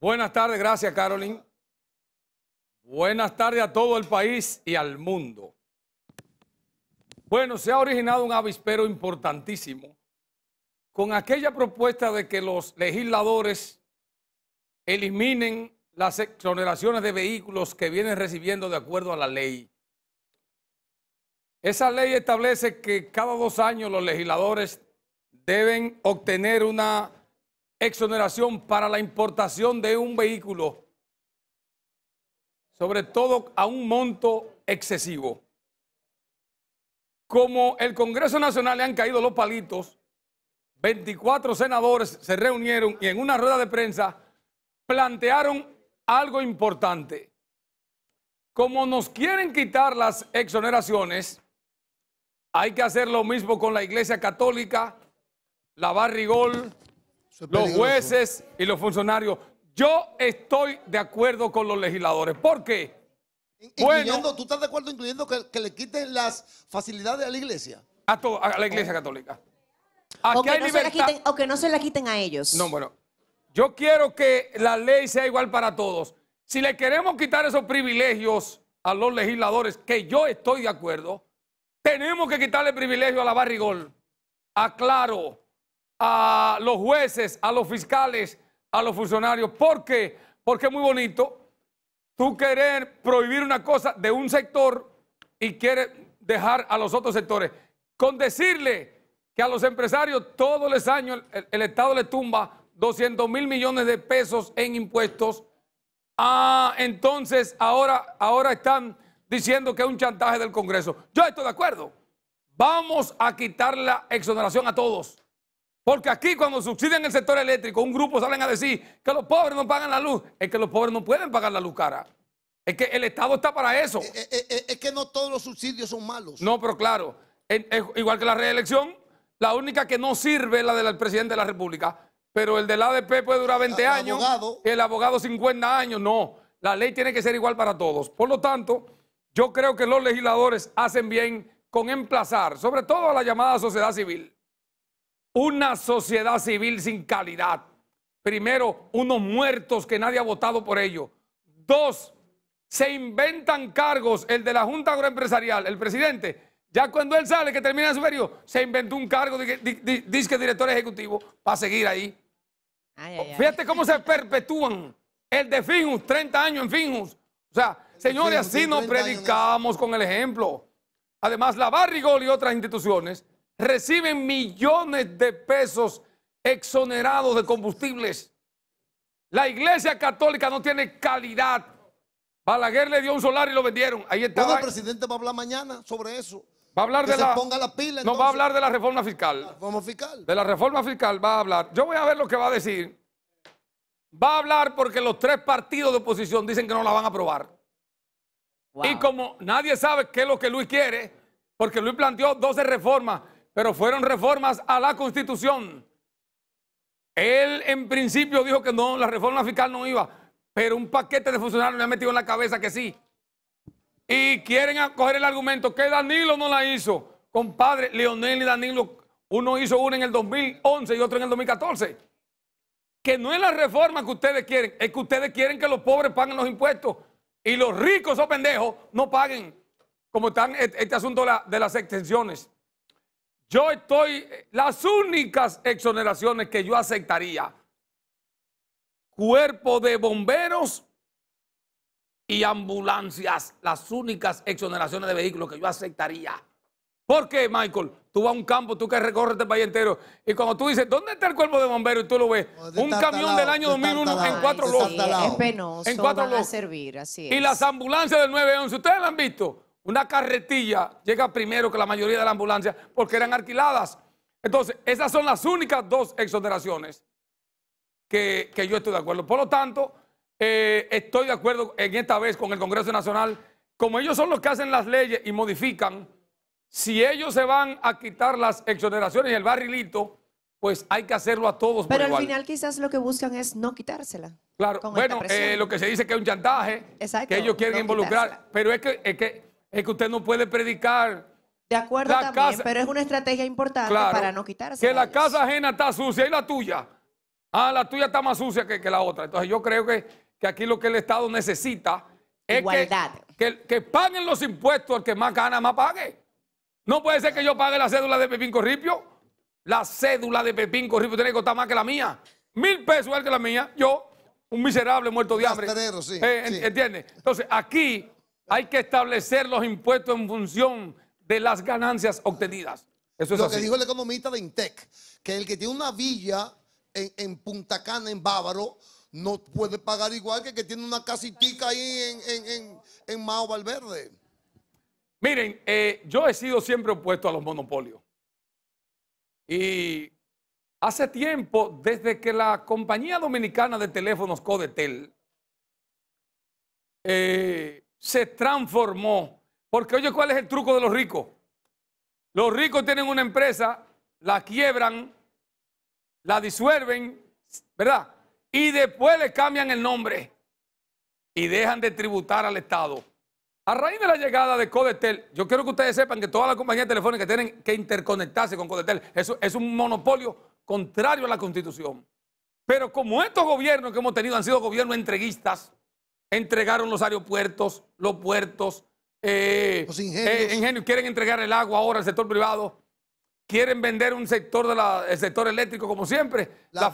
Buenas tardes, gracias Carolyn. Buenas tardes a todo el país y al mundo. Bueno, se ha originado un avispero importantísimo con aquella propuesta de que los legisladores eliminen las exoneraciones de vehículos que vienen recibiendo de acuerdo a la ley. Esa ley establece que cada dos años los legisladores deben obtener una exoneración para la importación de un vehículo, sobre todo a un monto excesivo. Como el Congreso Nacional le han caído los palitos, 24 senadores se reunieron y en una rueda de prensa plantearon algo importante. Como nos quieren quitar las exoneraciones, hay que hacer lo mismo con la Iglesia Católica, la Barrigol, los jueces y los funcionarios. Yo estoy de acuerdo con los legisladores. ¿Por qué? ¿Tú estás de acuerdo incluyendo que, le quiten las facilidades a la iglesia? A, a la iglesia católica. que no o no se la quiten a ellos. No, bueno. Yo quiero que la ley sea igual para todos. Si le queremos quitar esos privilegios a los legisladores, que yo estoy de acuerdo, tenemos que quitarle privilegio a la barrigol. Aclaro, a los jueces, a los fiscales, a los funcionarios. ¿Por qué? Porque es muy bonito tú querer prohibir una cosa de un sector y quieres dejar a los otros sectores. Con decirle que a los empresarios todos los años el, Estado le tumba 200 mil millones de pesos en impuestos. Ah, entonces ahora, ahora están diciendo que es un chantaje del Congreso. Yo estoy de acuerdo. Vamos a quitar la exoneración a todos. Porque aquí cuando subsidian el sector eléctrico, un grupo salen a decir que los pobres no pagan la luz. Es que los pobres no pueden pagar la luz cara. Es que el Estado está para eso. Eh, eh, eh, es, que no todos los subsidios son malos. No, pero claro, igual que la reelección, la única que no sirve es la del presidente de la República. Pero el del ADP puede durar 20 años, el abogado 50 años. No, la ley tiene que ser igual para todos. Por lo tanto, yo creo que los legisladores hacen bien con emplazar, sobre todo a la llamada sociedad civil una sociedad civil sin calidad. Primero, unos muertos que nadie ha votado por ellos. Dos, se inventan cargos. El de la Junta Agroempresarial, el presidente, ya cuando él sale, que termina su periodo, se inventó un cargo, de disque director ejecutivo, para seguir ahí. Fíjate cómo se perpetúan. El de Finjus, 30 años en Finjus. O sea, señores, así nos predicamos con el ejemplo. Además, la Barrigol y otras instituciones reciben millones de pesos exonerados de combustibles. La iglesia católica no tiene calidad. Balaguer le dio un solar y lo vendieron. Ahí estaba. el presidente va a hablar mañana sobre eso. Va a hablar que de se la, ponga la pila, No, va a hablar de la reforma fiscal. La reforma fiscal. De la reforma fiscal va a hablar. Yo voy a ver lo que va a decir. Va a hablar porque los tres partidos de oposición dicen que no la van a aprobar. Y como nadie sabe qué es lo que Luis quiere, porque Luis planteó 12 reformas pero fueron reformas a la constitución. Él en principio dijo que no, la reforma fiscal no iba, pero un paquete de funcionarios le ha metido en la cabeza que sí. Y quieren coger el argumento que Danilo no la hizo. Compadre, Leonel y Danilo, uno hizo una en el 2011 y otro en el 2014. Que no es la reforma que ustedes quieren, es que ustedes quieren que los pobres paguen los impuestos y los ricos o oh, pendejos no paguen, como están e-, este, asunto de las extensiones. Yo estoy, eh, las únicas exoneraciones que yo aceptaría, cuerpo de bomberos y ambulancias, las únicas exoneraciones de vehículos que yo aceptaría. ¿Por qué, Michael? Tú vas a un campo, tú que recorres este país entero, y cuando tú dices, ¿dónde está el cuerpo de bomberos? Y tú lo ves, un camión del año 2001 en cuatro locos. Es penoso, en cuatro van servir, así es. Y las ambulancias del 911, ¿ustedes las han visto? Una carretilla llega primero que la mayoría de la ambulancia porque eran alquiladas. Entonces, esas son las únicas dos exoneraciones que, yo estoy de acuerdo. Por lo tanto, eh, estoy de acuerdo en esta vez con el Congreso Nacional. Como ellos son los que hacen las leyes y modifican, si ellos se van a quitar las exoneraciones y el barrilito, pues hay que hacerlo a todos. Pero al final quizás lo que buscan es no quitársela. Claro, bueno, eh, lo que se dice que es un chantaje, que ellos quieren involucrar, pero es que es que usted no puede predicar. De acuerdo también, pero es una estrategia importante para no quitarse. Que la casa ajena está sucia y la tuya. Ah, la tuya está más sucia que, que la otra. Entonces yo creo que, que, aquí lo que el Estado necesita es Que, que, paguen los impuestos al que más gana, más pague. No puede ser que yo pague la cédula de Pepín Corripio. La cédula de Pepín Corripio tiene que costar más que la mía. Mil pesos igual que la mía. Yo, un miserable muerto de hambre. Sí, eh, sí. ¿Entiendes? Entonces aquí hay que establecer los impuestos en función de las ganancias obtenidas. Eso es Lo que dijo el economista de Intec, que el que tiene una villa en, Punta Cana, en Bávaro, no puede pagar igual que el que tiene una casitica ahí en, en, Mao Valverde. Miren, eh, yo he sido siempre opuesto a los monopolios. Y hace tiempo, desde que la compañía dominicana de teléfonos Codetel eh, se transformó. Porque oye, ¿cuál es el truco de los ricos? Los ricos tienen una empresa, la quiebran, la disuelven, ¿verdad? Y después le cambian el nombre y dejan de tributar al Estado. A raíz de la llegada de Codetel, yo quiero que ustedes sepan que todas las compañías telefónicas tienen que interconectarse con Codetel. Eso es un monopolio contrario a la Constitución. Pero como estos gobiernos que hemos tenido han sido gobiernos entreguistas, entregaron los aeropuertos, los puertos, eh, los eh, ingenios. quieren entregar el agua ahora al sector privado, quieren vender un sector del sector eléctrico como siempre, la, la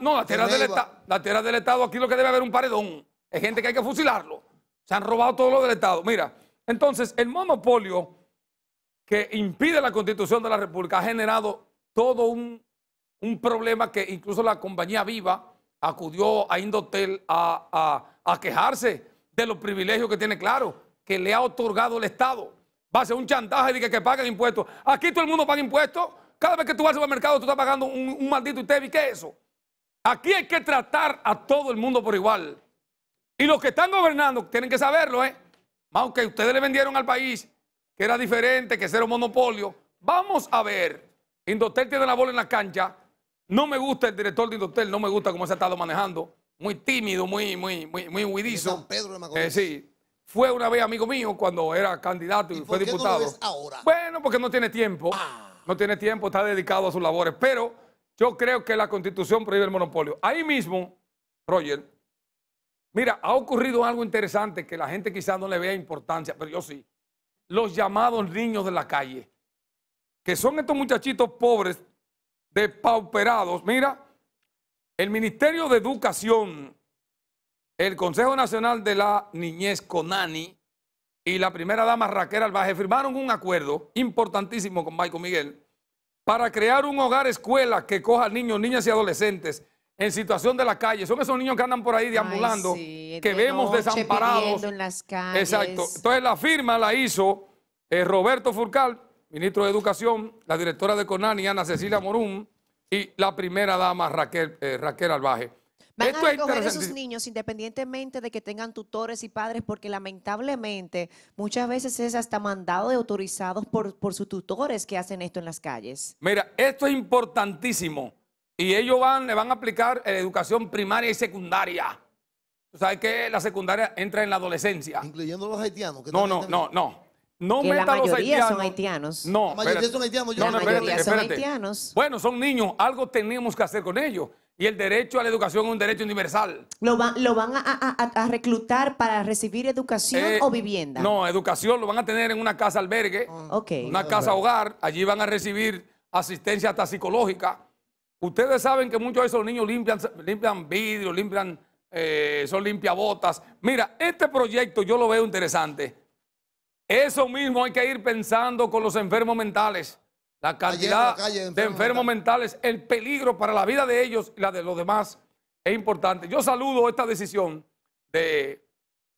no, la tierra, del la tierra del Estado, aquí lo que debe haber un paredón, es gente que hay que fusilarlo, se han robado todo lo del Estado, mira, entonces el monopolio que impide la constitución de la República ha generado todo un, un problema que incluso la compañía viva, acudió a Indotel a, quejarse de los privilegios que tiene claro, que le ha otorgado el Estado. Va a ser un chantaje de que, que paguen impuestos. Aquí todo el mundo paga impuestos. Cada vez que tú vas al supermercado, tú estás pagando un, maldito te ¿Qué es eso? Aquí hay que tratar a todo el mundo por igual. Y los que están gobernando tienen que saberlo, ¿eh? Aunque ustedes le vendieron al país que era diferente, que era un monopolio. Vamos a ver. Indotel tiene la bola en la cancha. No me gusta el director de hotel, no me gusta cómo se ha estado manejando. Muy tímido, muy, muy, muy, muy huidizo. San Pedro de eh, sí. Fue una vez amigo mío cuando era candidato y, fue diputado. ahora? Bueno, porque no tiene tiempo. Ah. No tiene tiempo, está dedicado a sus labores. Pero yo creo que la constitución prohíbe el monopolio. Ahí mismo, Roger, mira, ha ocurrido algo interesante que la gente quizás no le vea importancia, pero yo sí. Los llamados niños de la calle, que son estos muchachitos pobres pauperados. Mira, el Ministerio de Educación, el Consejo Nacional de la Niñez CONANI y la primera dama Raquel Albaje firmaron un acuerdo importantísimo con Michael Miguel para crear un hogar escuela que coja niños, niñas y adolescentes en situación de la calle. Son esos niños que andan por ahí deambulando, que vemos desamparados. Exacto. Entonces la firma la hizo eh, Roberto Furcal, ministro de Educación, la directora de CONANI, Ana Cecilia Morún, y la primera dama, Raquel, eh, Raquel Albaje. Van a recoger a esos niños independientemente de que tengan tutores y padres, porque lamentablemente muchas veces es hasta mandado de autorizados por, sus tutores que hacen esto en las calles. Mira, esto es importantísimo. Y ellos van, le van a aplicar educación primaria y secundaria. Tú sabes que la secundaria entra en la adolescencia. Incluyendo los haitianos. no, no, no, no. No que la mayoría los haitianos. son haitianos. No, la mayoría son haitianos. Yo Bueno, son niños, algo tenemos que hacer con ellos. Y el derecho a la educación es un derecho universal. ¿Lo, lo van a, reclutar para recibir educación eh, o vivienda? No, educación lo van a tener en una casa albergue, oh. una casa hogar. Allí van a recibir asistencia hasta psicológica. Ustedes saben que muchos de esos niños limpian, limpian vidrio, limpian, eh, son limpiabotas. Mira, este proyecto yo lo veo interesante eso mismo hay que ir pensando con los enfermos mentales. La cantidad de, enfermos, mentales. el peligro para la vida de ellos y la de los demás es importante. Yo saludo esta decisión de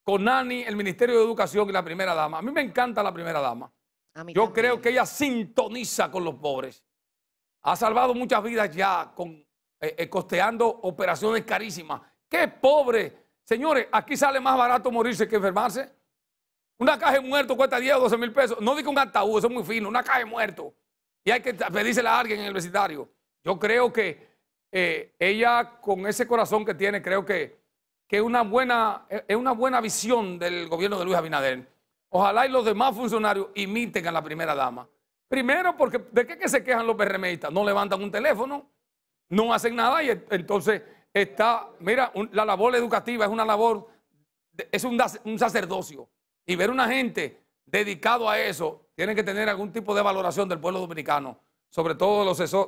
Conani, el Ministerio de Educación y la Primera Dama. A mí me encanta la Primera Dama. Yo creo que ella sintoniza con los pobres. Ha salvado muchas vidas ya eh, eh, costeando operaciones carísimas. ¡Qué pobre! Señores, aquí sale más barato morirse que enfermarse. Una caja de muerto cuesta 10 o 12 mil pesos. No digo un ataúd, eso es muy fino, una caja de muerto. Y hay que pedírsela a alguien en el vecindario. Yo creo que eh, ella, con ese corazón que tiene, creo que, que una buena, es una buena visión del gobierno de Luis Abinader. Ojalá y los demás funcionarios imiten a la primera dama. Primero, porque ¿de qué se quejan los PRMistas? No levantan un teléfono, no hacen nada y e-, entonces está, mira, la labor educativa es una labor, es un sacerdocio. Y ver una gente dedicado a eso tiene que tener algún tipo de valoración del pueblo dominicano, sobre todo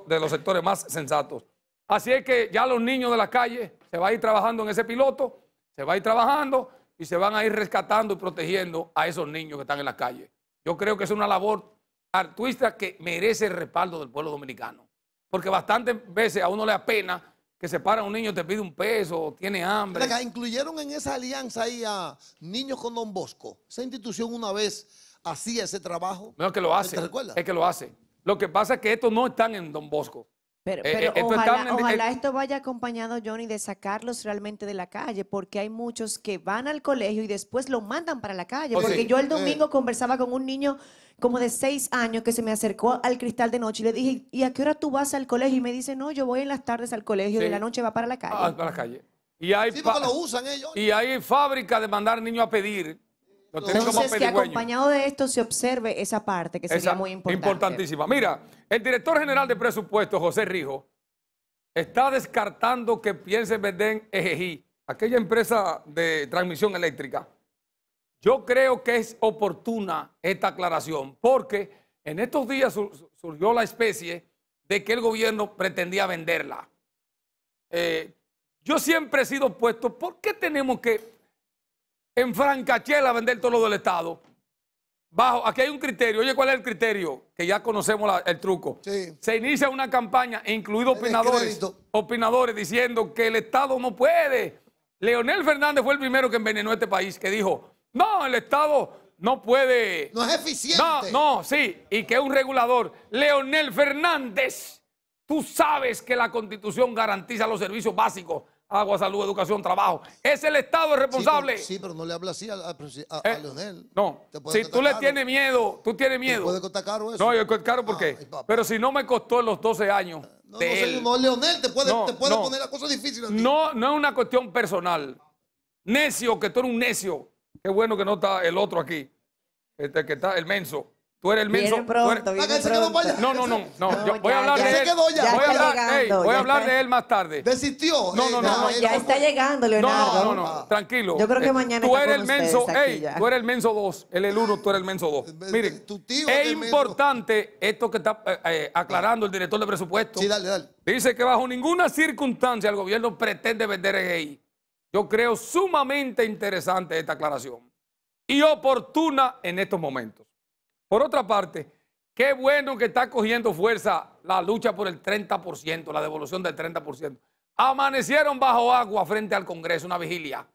de los, sectores más sensatos. Así es que ya los niños de la calle se van a ir trabajando en ese piloto, se va a ir trabajando y se van a ir rescatando y protegiendo a esos niños que están en la calle. Yo creo que es una labor artuista que merece el respaldo del pueblo dominicano, porque bastantes veces a uno le apena que se para un niño, te pide un peso, tiene hambre. incluyeron en esa alianza ahí a Niños con Don Bosco. Esa institución una vez hacía ese trabajo. No, es que lo hace. Es que lo hace. Lo que pasa es que estos no están en Don Bosco. Pero, eh, eh, pues, ojalá, esto vaya acompañado, Johnny, de sacarlos realmente de la calle, porque hay muchos que van al colegio y después lo mandan para la calle. Oh, porque yo el eh. domingo conversaba con un niño como de seis años que se me acercó al cristal de noche y le dije, ¿y a qué hora tú vas al colegio? Y me dice, no, yo voy en las tardes al colegio y la noche va para la ah, calle. Ah, para la calle. Y hay, lo usan ellos. y hay fábrica de mandar niños a pedir entonces, que acompañado de esto se observe esa parte que sería muy importante. Importantísima. Mira, el director general de presupuesto, José Rijo, está descartando que piense vender en EGI, aquella empresa de transmisión eléctrica. Yo creo que es oportuna esta aclaración, porque en estos días surgió la especie de que el gobierno pretendía venderla. Eh, yo siempre he sido opuesto. ¿Por qué tenemos que en francachela vender todo lo del Estado. Bajo, aquí hay un criterio. Oye, ¿cuál es el criterio? Que ya conocemos el truco. Se inicia una campaña, e incluidos opinadores, opinadores, diciendo que el Estado no puede. Leonel Fernández fue el primero que envenenó este país, que dijo, no, el Estado no puede... No es eficiente. No, no, sí, y que es un regulador. Leonel Fernández, tú sabes que la Constitución garantiza los servicios básicos agua, salud, educación, trabajo. Es el Estado el responsable. Sí, pero, no le habla así a, eh, Leonel. No. Si tú le tienes miedo, tú tienes miedo. puede costar caro eso. No, yo caro porque. Ah, pero si no me costó en los 12 años. No, no, Leonel, te puede, te poner la cosa difícil. No, no es una cuestión personal. Necio, que tú eres un necio. Qué bueno que no está el otro aquí. Este que está, el menso. Tú eres el menso. No, no, no. voy a hablar de él. Voy a hablar, de él más tarde. Desistió. No, no, no. ya está llegando, Leonardo. No, no, no. Tranquilo. Yo creo que eh, mañana Tú eres el menso. Ey, tú eres el menso 2. Él el 1, tú eres el menso 2. Mire. es importante esto que está eh, eh, aclarando el director de presupuesto. Sí, dale, dale. Dice que bajo ninguna circunstancia el gobierno pretende vender EGI. Yo creo sumamente interesante esta aclaración y oportuna en estos momentos. Por otra parte, qué bueno que está cogiendo fuerza la lucha por el 30%, la devolución del 30%. Amanecieron bajo agua frente al Congreso, una vigilia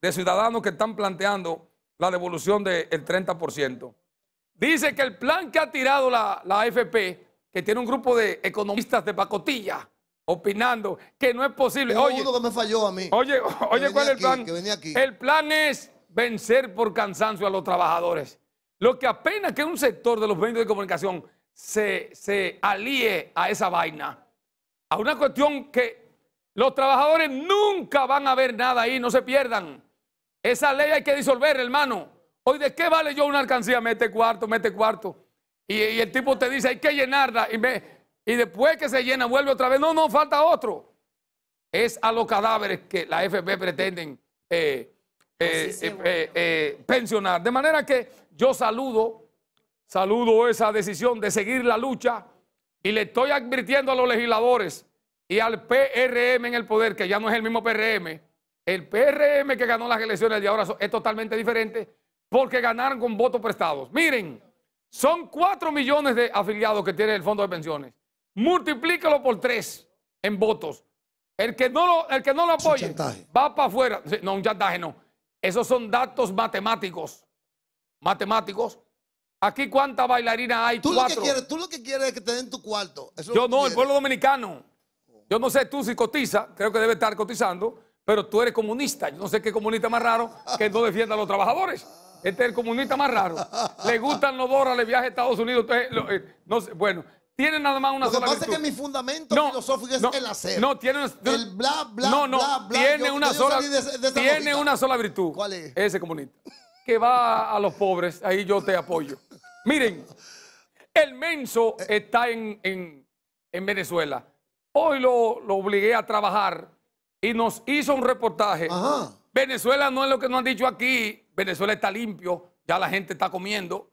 de ciudadanos que están planteando la devolución del 30%. Dice que el plan que ha tirado la, AFP, que tiene un grupo de economistas de pacotilla, opinando que no es posible. oye, me falló mí. ¿cuál es el plan? El plan es vencer por cansancio a los trabajadores. Lo que apenas que un sector de los medios de comunicación se, alíe a esa vaina, a una cuestión que los trabajadores nunca van a ver nada ahí, no se pierdan. Esa ley hay que disolver, hermano. Hoy, ¿de qué vale yo una alcancía? Mete cuarto, mete cuarto. Y, el tipo te dice, hay que llenarla. Y, y después que se llena, vuelve otra vez. No, no, falta otro. Es a los cadáveres que la FP pretenden eh, eh, eh, pensionar. De manera que yo saludo, saludo esa decisión de seguir la lucha y le estoy advirtiendo a los legisladores y al PRM en el poder, que ya no es el mismo PRM, el PRM que ganó las elecciones de ahora es totalmente diferente porque ganaron con votos prestados. Miren, son cuatro millones de afiliados que tiene el Fondo de Pensiones. Multiplícalo por tres en votos. El que no lo, el que no lo apoye va para afuera. No, un chantaje no. Esos son datos matemáticos matemáticos. Aquí cuántas bailarinas hay, tú Lo que quieres, tú lo que quieres es que te den tu cuarto. Yo no, el pueblo dominicano. Yo no sé tú si cotiza, creo que debe estar cotizando, pero tú eres comunista. Yo no sé qué comunista más raro que no defienda a los trabajadores. Este es el comunista más raro. Le gustan los le viaje a Estados Unidos. Eh, no bueno, tiene nada más una lo que pasa es que mi fundamento filosófico es el hacer. No, tiene el bla bla no, no, Tiene una sola tiene una sola virtud. ¿Cuál es? Ese comunista que va a los pobres, ahí yo te apoyo. Miren, el menso está en, Venezuela. Hoy lo, obligué a trabajar y nos hizo un reportaje. Venezuela no es lo que nos han dicho aquí. Venezuela está limpio, ya la gente está comiendo.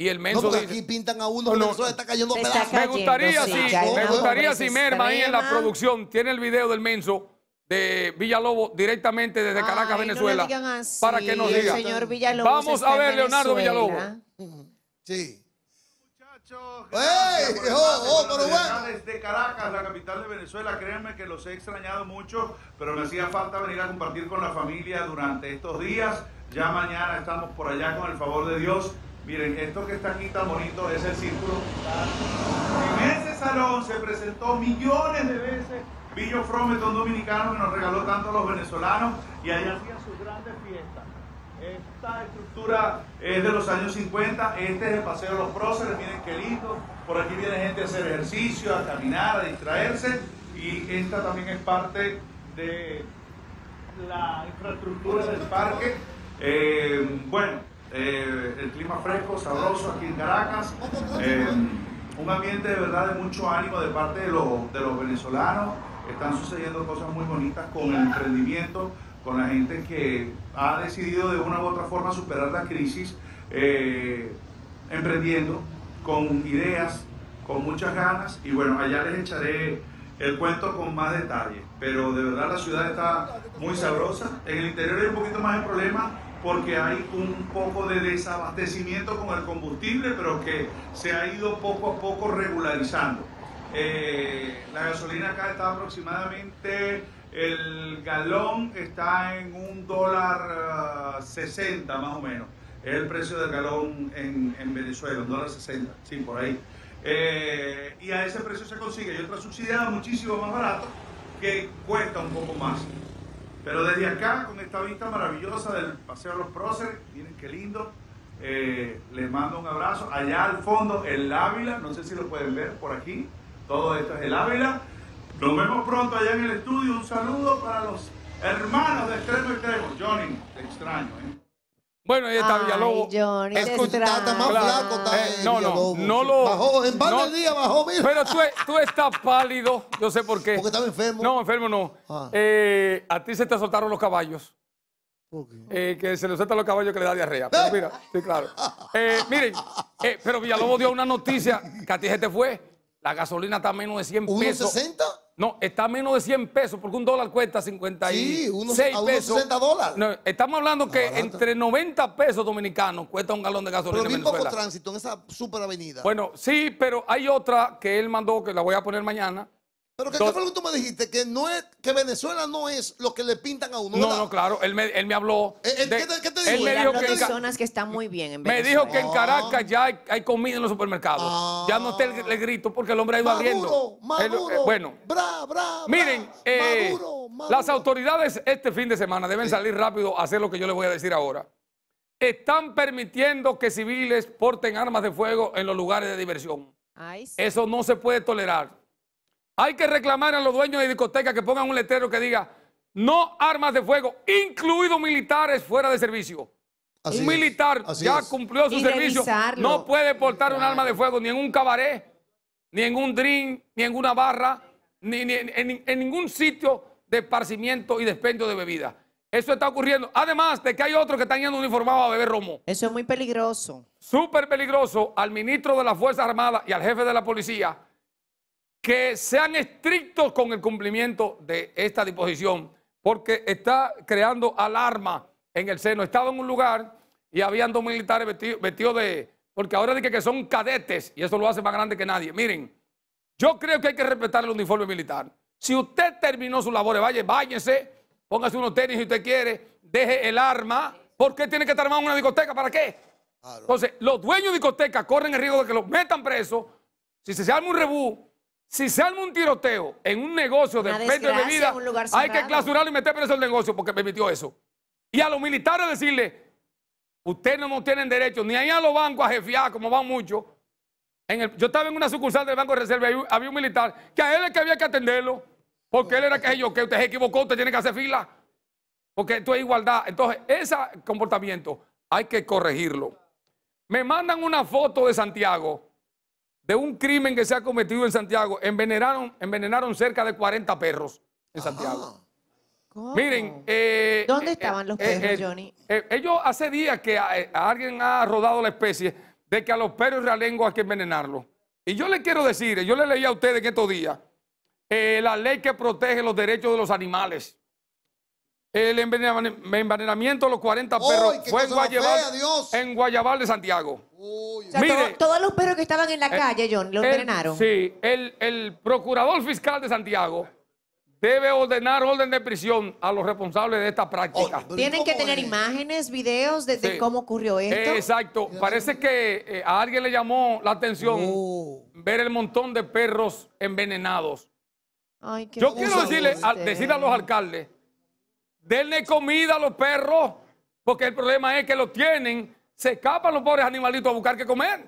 Y el menso no, aquí pintan a uno, Venezuela está cayendo, Me gustaría, me gustaría si Merma ahí en la producción tiene el video del menso de Villalobos directamente desde Caracas, Venezuela, para que nos diga. Vamos a ver, Leonardo Villalobos. Sí. Oh, oh, desde Caracas, la capital de Venezuela, créanme que los he extrañado mucho, pero me hacía falta venir a compartir con la familia durante estos días. Ya mañana estamos por allá con el favor de Dios. Miren, esto que está aquí tan bonito es el círculo. En ese salón se presentó millones de veces Billo Fromet, un dominicano que nos regaló tanto a los venezolanos y ahí hacía sus grandes fiestas. Esta estructura es de los años 50, este es el Paseo de los Próceres, miren qué lindo, por aquí viene gente a hacer ejercicio, a caminar, a distraerse y esta también es parte de la infraestructura del parque. Eh, bueno, eh, el clima fresco, sabroso aquí en Caracas, eh, un ambiente de verdad de mucho ánimo de parte de los, de los venezolanos están sucediendo cosas muy bonitas con el emprendimiento, con la gente que ha decidido de una u otra forma superar la crisis, eh, emprendiendo con ideas, con muchas ganas y bueno, allá les echaré el cuento con más detalle, pero de verdad la ciudad está muy sabrosa, en el interior hay un poquito más de problemas porque hay un poco de desabastecimiento con el combustible, pero que se ha ido poco a poco regularizando. Eh, la gasolina acá está aproximadamente, el galón está en un dólar 60 ah, más o menos. Es el precio del galón en, Venezuela, un dólar 60, sí, por ahí. Eh, y a ese precio se consigue. Hay otra subsidiada muchísimo más barato que cuesta un poco más. Pero desde acá, con esta vista maravillosa del Paseo de los Próceres, miren qué lindo. Eh, les mando un abrazo. Allá al fondo, el Ávila, no sé si lo pueden ver por aquí. Todo esto es el Ávila. Nos vemos pronto allá en el estudio. Un saludo para los hermanos de extremo extremo. Johnny, te extraño. ¿eh? Bueno, ahí está Ay, Johnny, está más claro. Está eh, no, no, no lo. Bajó, en par no, bajó, Pero tú, estás pálido, yo sé por qué. Porque estaba enfermo. No, enfermo no. Ah. Eh, a ti se te soltaron los caballos. Eh, que se le soltan los caballos que le da diarrea. Pero mira, sí, claro. miren, pero Villalobos dio una noticia que a ti se te fue. La gasolina está a menos de 100 pesos. ¿1.60? No, está a menos de 100 pesos, porque un dólar cuesta 56 sí, dólares. estamos hablando que entre 90 pesos dominicanos cuesta un galón de gasolina pero en poco tránsito en esa super avenida. Bueno, sí, pero hay otra que él mandó, que la voy a poner mañana, pero que, ¿qué fue lo que tú me dijiste? Que, no es, que Venezuela no es lo que le pintan a uno. No, no, claro. Él me, habló. Eh, eh, ¿qué, te, dijo? me que están muy bien en Venezuela. Me dijo que en Caracas ah. ya hay, comida en los supermercados. Ya no te le ah. grito porque el hombre ha ido abriendo. Eh, maduro, bueno. Miren, las autoridades este fin de semana deben salir rápido a hacer lo que yo les voy a decir ahora. Están permitiendo que civiles porten armas de fuego en los lugares de diversión. Eso no se puede tolerar. Hay que reclamar a los dueños de discotecas que pongan un letrero que diga no armas de fuego, incluidos militares fuera de servicio. un militar ya cumplió su servicio, no puede portar un arma de fuego ni en un cabaret, ni en un drink, ni en una barra, ni, en, ningún sitio de esparcimiento y despendio de bebida. Eso está ocurriendo. Además de que hay otros que están yendo uniformados a beber romo. Eso es muy peligroso. Súper peligroso al ministro de las Fuerzas Armadas y al jefe de la policía que sean estrictos con el cumplimiento de esta disposición, porque está creando alarma en el seno. Estaba en un lugar y habían dos militares vestidos de... Porque ahora dicen que son cadetes y eso lo hace más grande que nadie. Miren, yo creo que hay que respetar el uniforme militar. Si usted terminó sus labores, vaya, váyase, póngase unos tenis si usted quiere, deje el arma. ¿Por qué tiene que estar armado en una discoteca? ¿Para qué? Entonces, los dueños de discotecas corren el riesgo de que los metan presos. Si se arma un rebú, si se arma un tiroteo en un negocio de venta de bebida, hay que clausurarlo y meter preso el negocio porque permitió eso. Y a los militares decirle, ustedes no tienen derecho ni ahí a los bancos a jefiar, como van muchos. yo estaba en una sucursal del Banco de Reserva y había un militar que a él es que había que atenderlo, porque él era que yo, que usted se equivocó, usted tiene que hacer fila, porque esto es igualdad. Entonces, ese comportamiento hay que corregirlo. Me mandan una foto de Santiago de un crimen que se ha cometido en Santiago. Envenenaron, envenenaron cerca de 40 perros en Santiago. Ah, Miren, eh, ¿dónde eh, estaban los eh, perros, Johnny? ellos hace días que alguien ha rodado la especie de que a los perros realengo hay que envenenarlos. Y yo les quiero decir, yo le leí a ustedes en estos días la ley que protege los derechos de los animales. El envenenamiento de los 40 perros fue en Guayabal, en Guayabal de Santiago. todos los perros que estaban en la eh, calle, John, los envenenaron. Sí, el, procurador fiscal de Santiago debe ordenar orden de prisión a los responsables de esta práctica. Tienen que tener imágenes, videos de, cómo ocurrió esto. exacto. Parece que eh, a alguien le llamó la atención oh. ver el montón de perros envenenados. Yo quiero decirle, decirle a los alcaldes Denle comida a los perros, porque el problema es que los tienen, se escapan los pobres animalitos a buscar qué comer.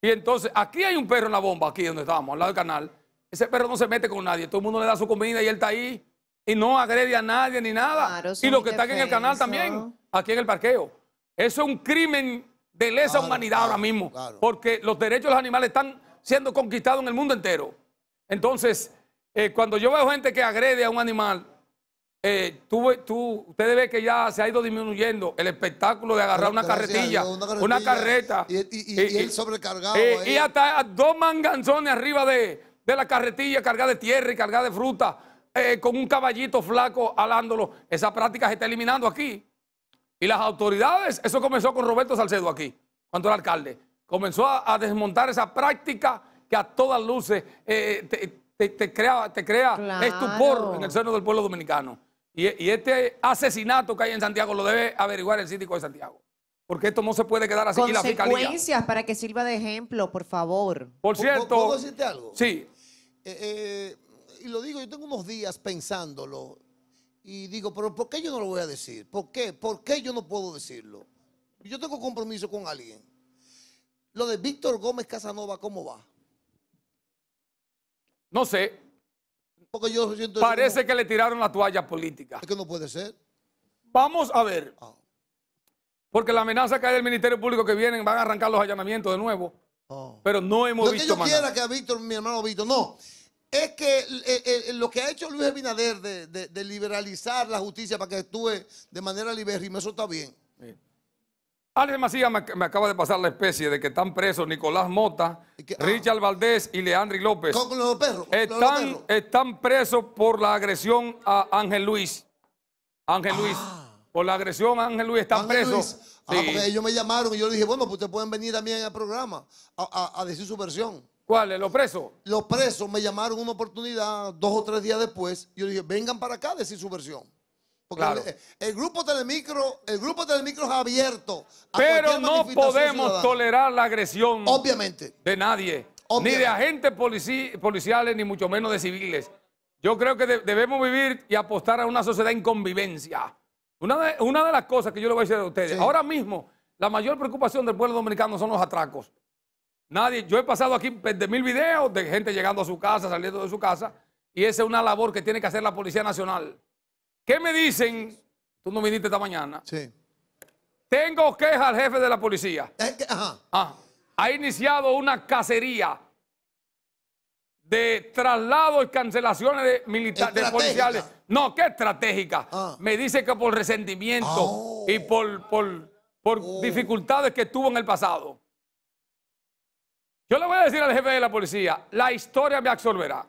Y entonces, aquí hay un perro en la bomba, aquí donde estábamos, al lado del canal. Ese perro no se mete con nadie, todo el mundo le da su comida y él está ahí y no agrede a nadie ni nada. y los que están en el canal también, aquí en el parqueo. Eso es un crimen de lesa humanidad ahora mismo, porque los derechos de los animales están siendo conquistados en el mundo entero. Entonces, eh, cuando yo veo gente que agrede a un animal, eh, tú, ustedes ven que ya se ha ido disminuyendo el espectáculo de agarrar una carretilla, una carreta. Y, y, y, eh, eh, sobrecargado. y hasta dos manganzones arriba de, la carretilla, cargada de tierra y cargada de fruta, con un caballito flaco alándolo. Esa práctica se está eliminando aquí. Y las autoridades, eso comenzó con Roberto Salcedo aquí, cuando era alcalde. Comenzó a, desmontar esa práctica que a todas luces te, crea, estupor en el seno del pueblo dominicano. Y, este asesinato que hay en Santiago lo debe averiguar el síndico de Santiago. Porque esto no se puede quedar así y la fiscalía. Consecuencias para que sirva de ejemplo, por favor. Por cierto. ¿Puedo decirte algo? Sí. Eh, eh, y lo digo, yo tengo unos días pensándolo. Y digo, pero ¿por qué yo no lo voy a decir? ¿Por qué? ¿Por qué yo no puedo decirlo? Yo tengo compromiso con alguien. Lo de Víctor Gómez Casanova, ¿cómo va? No sé yo siento Parece que le tiraron la toalla política. Es que no puede ser. Vamos a ver. Ah. Porque la amenaza que hay del Ministerio Público que vienen van a arrancar los allanamientos de nuevo. Ah. Pero no hemos visto. lo que yo quiera que ha visto mi hermano Víctor, no. Es que eh, eh, lo que ha hecho Luis Abinader de, liberalizar la justicia para que estuve de manera libérrima, eso está bien. Sí. Alex Macías me, acaba de pasar la especie de que están presos Nicolás Mota, ah. Richard Valdés y Leandri López. Con, los perros. Están, están presos por la agresión a Ángel Luis. Ángel Luis. Ah. Por la agresión a Ángel Luis están presos. Ah, porque ellos me llamaron y yo le dije, bueno, pues ustedes pueden venir a al programa a, a, a decir su versión. ¿Cuáles? ¿Los presos? Los presos me llamaron una oportunidad dos o tres días después. Y yo le dije, vengan para acá a decir su versión el, grupo Telemicro, el grupo es abierto. Pero no podemos tolerar la agresión Obviamente. de nadie, ni de agentes policiales, ni mucho menos de civiles. Yo creo que debemos vivir y apostar a una sociedad en convivencia. Una de, las cosas que yo le voy a decir a ustedes, ahora mismo la mayor preocupación del pueblo dominicano son los atracos. Nadie, yo he pasado aquí de mil videos de gente llegando a su casa, saliendo de su casa, y esa es una labor que tiene que hacer la Policía Nacional. ¿Qué me dicen? Tú no viniste esta mañana. Sí. Tengo queja al jefe de la policía. Eh, ajá. Ah, ha iniciado una cacería de traslados y cancelaciones de militares, policiales. No, qué estratégica. Ah. Me dice que por resentimiento oh. y por, por, oh. dificultades que tuvo en el pasado. Yo le voy a decir al jefe de la policía, la historia me absorberá.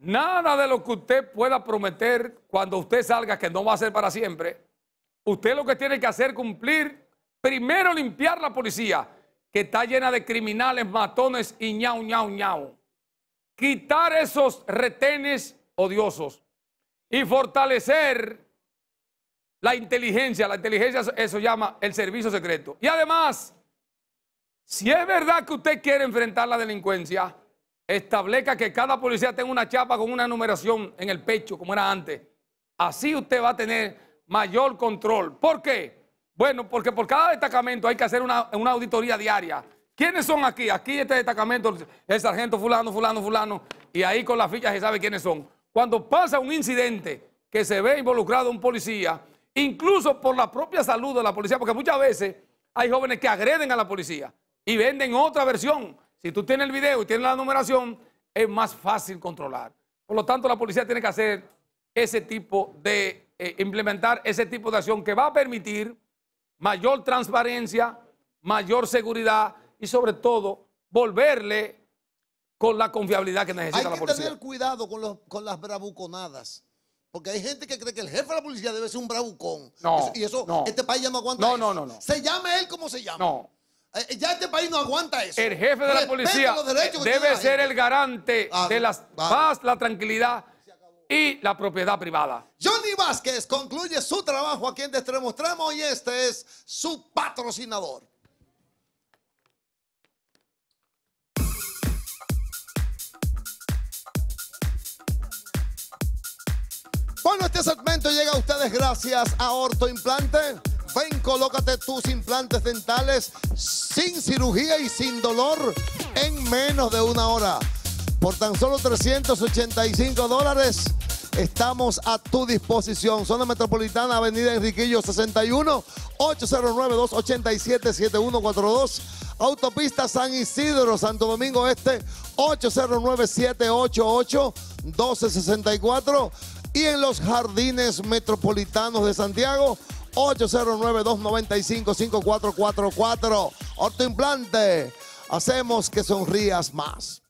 Nada de lo que usted pueda prometer cuando usted salga, que no va a ser para siempre, usted lo que tiene que hacer es cumplir, primero limpiar la policía, que está llena de criminales, matones y ñau, ñau, ñau. Quitar esos retenes odiosos y fortalecer la inteligencia. La inteligencia, eso llama el servicio secreto. Y además, si es verdad que usted quiere enfrentar la delincuencia, establezca que cada policía tenga una chapa con una numeración en el pecho, como era antes. Así usted va a tener mayor control. ¿Por qué? Bueno, porque por cada destacamento hay que hacer una, auditoría diaria. ¿Quiénes son aquí? Aquí este destacamento, el sargento fulano, fulano, fulano, y ahí con las fichas se sabe quiénes son. Cuando pasa un incidente que se ve involucrado un policía, incluso por la propia salud de la policía, porque muchas veces hay jóvenes que agreden a la policía y venden otra versión si tú tienes el video y tienes la numeración, es más fácil controlar. Por lo tanto, la policía tiene que hacer ese tipo de, eh, implementar ese tipo de acción que va a permitir mayor transparencia, mayor seguridad y sobre todo volverle con la confiabilidad que necesita la policía. Hay que tener cuidado con, las bravuconadas. Porque hay gente que cree que el jefe de la policía debe ser un bravucón. No, y eso, este país ya no aguanta. No, no, no, no. Se llame él como se llama. No. Eh, eh, ya este país no aguanta eso. El jefe de la policía debe ser el garante de la paz, la tranquilidad y la propiedad privada. Johnny Vázquez concluye su trabajo aquí en Destremos Tramo y este es su patrocinador. Bueno, este segmento llega a ustedes gracias a Ortoimplante. Ven, colócate tus implantes dentales sin cirugía y sin dolor en menos de una hora. Por tan solo 385 dólares estamos a tu disposición. Zona Metropolitana, Avenida Enriquillo 61, 809-287-7142. Autopista San Isidro, Santo Domingo Este, 809-788-1264. Y en los jardines metropolitanos de Santiago, 809-295-5444. Ortoimplante, hacemos que sonrías más.